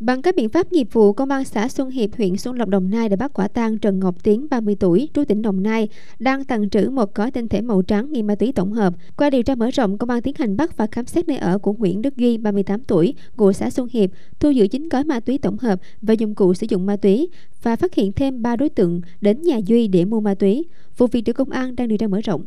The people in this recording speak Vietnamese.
Bằng các biện pháp nghiệp vụ, Công an xã Xuân Hiệp, huyện Xuân Lộc, Đồng Nai đã bắt quả tang Trần Ngọc Tiến, 30 tuổi, trú tỉnh Đồng Nai, đang tàng trữ một gói tinh thể màu trắng nghi ma túy tổng hợp. Qua điều tra mở rộng, Công an tiến hành bắt và khám xét nơi ở của Nguyễn Đức Duy, 38 tuổi, ngụ xã Xuân Hiệp, thu giữ chín gói ma túy tổng hợp và dụng cụ sử dụng ma túy và phát hiện thêm ba đối tượng đến nhà Duy để mua ma túy. Vụ việc được công an đang điều tra mở rộng.